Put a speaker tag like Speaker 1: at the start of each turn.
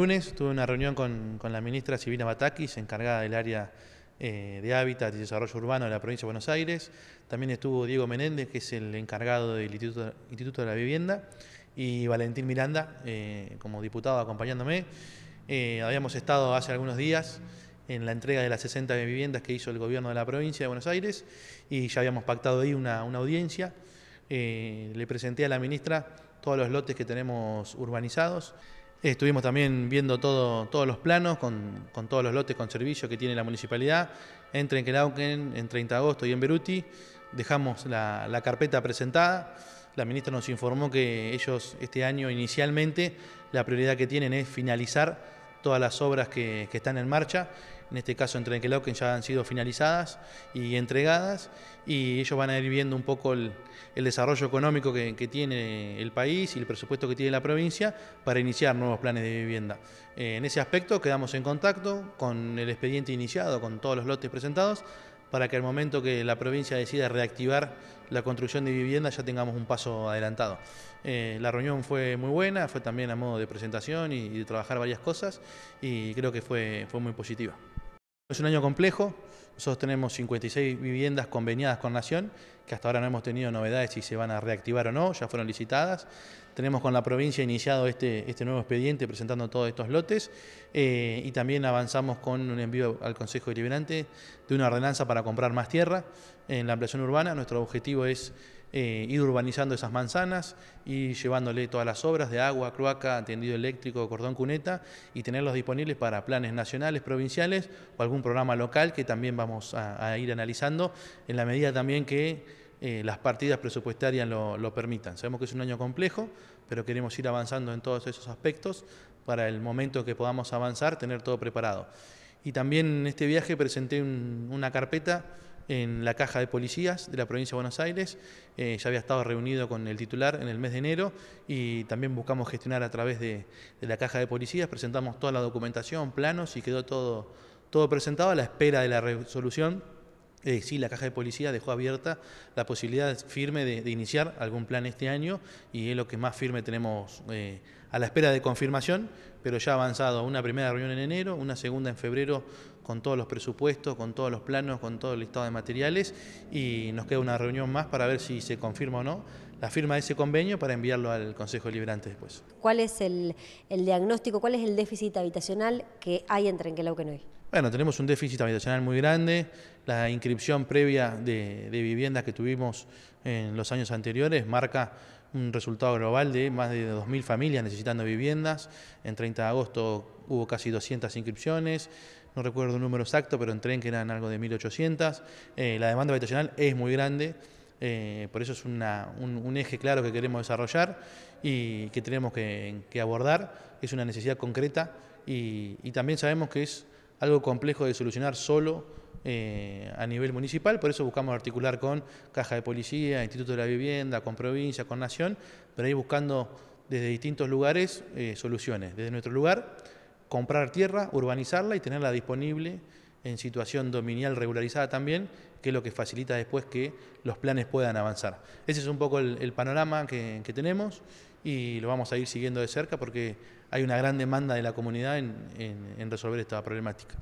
Speaker 1: lunes tuve una reunión con, la ministra Sibina Batakis, encargada del área eh, de Hábitat y Desarrollo Urbano de la provincia de Buenos Aires. También estuvo Diego Menéndez, que es el encargado del Instituto, de la Vivienda, y Valentín Miranda, eh, como diputado acompañándome. Eh, habíamos estado hace algunos días en la entrega de las 60 viviendas que hizo el gobierno de la provincia de Buenos Aires y ya habíamos pactado ahí una, una audiencia. le presenté a la ministra todos los lotes que tenemos urbanizados. Estuvimos también viendo todos los planos con, todos los lotes con servicio que tiene la municipalidad entre en Kenauken, en 30 de agosto y en Beruti. Dejamos la, carpeta presentada. La ministra nos informó que ellos este año inicialmente la prioridad que tienen es finalizar todas las obras que, que están en marcha en este caso en que ya han sido finalizadas y entregadas y ellos van a ir viendo un poco el, desarrollo económico que, tiene el país y el presupuesto que tiene la provincia para iniciar nuevos planes de vivienda. Eh, en ese aspecto quedamos en contacto con el expediente iniciado, con todos los lotes presentados, para que al momento que la provincia decida reactivar la construcción de vivienda ya tengamos un paso adelantado. Eh, la reunión fue muy buena, fue también a modo de presentación y, de trabajar varias cosas y creo que fue, fue muy positiva. Es un año complejo. Nosotros tenemos 56 viviendas conveniadas con Nación, que hasta ahora no hemos tenido novedades si se van a reactivar o no, ya fueron licitadas. Tenemos con la provincia iniciado este, este nuevo expediente presentando todos estos lotes eh, y también avanzamos con un envío al Consejo Deliberante de una ordenanza para comprar más tierra en la ampliación urbana. Nuestro objetivo es eh, ir urbanizando esas manzanas, y llevándole todas las obras de agua, cloaca, tendido eléctrico, cordón cuneta y tenerlos disponibles para planes nacionales, provinciales o algún programa local que también vamos a, ir analizando en la medida también que eh, las partidas presupuestarias lo, permitan. Sabemos que es un año complejo, pero queremos ir avanzando en todos esos aspectos para el momento que podamos avanzar, tener todo preparado. Y también en este viaje presenté una carpeta en la caja de policías de la provincia de Buenos Aires. Eh, ya había estado reunido con el titular en el mes de enero y también buscamos gestionar a través de, de la caja de policías. Presentamos toda la documentación, planos y quedó todo, todo presentado a la espera de la resolución eh, sí, la caja de policía dejó abierta la posibilidad firme de, iniciar algún plan este año y es lo que más firme tenemos eh, a la espera de confirmación, pero ya ha avanzado una primera reunión en enero, una segunda en febrero con todos los presupuestos, con todos los planos, con todo el listado de materiales y nos queda una reunión más para ver si se confirma o no la firma de ese convenio para enviarlo al Consejo Liberante después. ¿Cuál es el, diagnóstico, cuál es el déficit habitacional que hay en que no hay? Bueno, tenemos un déficit habitacional muy grande, la inscripción previa de, viviendas que tuvimos en los años anteriores marca un resultado global de más de 2.000 familias necesitando viviendas. En 30 de agosto hubo casi 200 inscripciones, no recuerdo el número exacto, pero entré en que eran algo de 1.800. Eh, la demanda habitacional es muy grande, eh, por eso es un, eje claro que queremos desarrollar y que tenemos que, abordar. Es una necesidad concreta y también sabemos que es algo complejo de solucionar solo eh, a nivel municipal, por eso buscamos articular con Caja de Policía, Instituto de la Vivienda, con provincia, con Nación, pero ahí buscando desde distintos lugares eh, soluciones. Desde nuestro lugar, comprar tierra, urbanizarla y tenerla disponible en situación dominial regularizada también, que es lo que facilita después que los planes puedan avanzar. Ese es un poco el, panorama que, tenemos y lo vamos a ir siguiendo de cerca porque hay una gran demanda de la comunidad en resolver esta problemática.